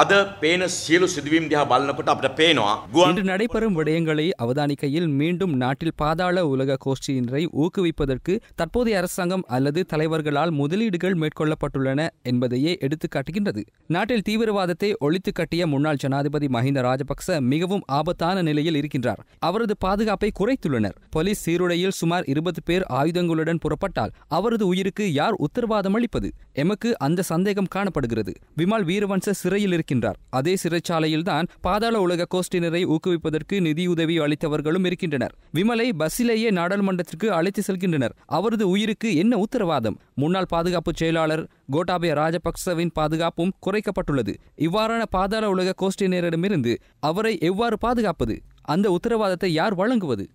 අද පේන සියලු සිදුවීම් දිහා බලනකොට අපට පේනවා இன்று நடைபெறும் விடயங்களை அவதானிக்கையில் மீண்டும் நாட்டில் பாதாள உலக கோஷ்டியினரை ஊக்குவிப்பதற்கு தற்போதைய அரசாங்கம் அல்லது தலைவர்களால் முதலீடுகள் மேற்கொள்ளப்பட்டுள்ளன என்பதையே எடுத்து காட்டுகின்றது நாட்டில் தீவிரவாதத்தை ஒழித்து கட்டிய முன்னாள் ஜனாதிபதி மஹிந்த ராஜபக்ச மிகவும் ஆபத்தான நிலையில் இருக்கின்றார் அவரது பாதுகாப்பை குறைத்துள்ளனர் போலீஸ் சீருடையில் சுமார் இருபது பேர் ஆயுதங்களுடன் புறப்பட்டால் அவரது உயிருக்கு யார் உத்தரவாதம் அளிப்பது எமக்கு அந்த சந்தேகம் காணப்படுகிறது விமால் வீரவன்ச சிறையில் இருக்கின்றார் அதே சிறைச்சாலையில்தான் பாதாள உலக கோஷ்டினரை ஊக்குவிப்பதற்கு நிதியுதவி அளித்தவர்களும் இருக்கின்றனர் விமலை பஸ்ஸிலேயே நாடாளுமன்றத்திற்கு அழைத்து செல்கின்றனர் அவரது உயிருக்கு என்ன உத்தரவாதம் முன்னாள் பாதுகாப்பு செயலாளர் கோட்டாபய ராஜபக்சவின் பாதுகாப்பும் குறைக்கப்பட்டுள்ளது இவ்வாறான பாதாள உலக கோஸ்டினரிடமிருந்து அவரை எவ்வாறு பாதுகாப்பது அந்த உத்தரவாதத்தை யார் வழங்குவது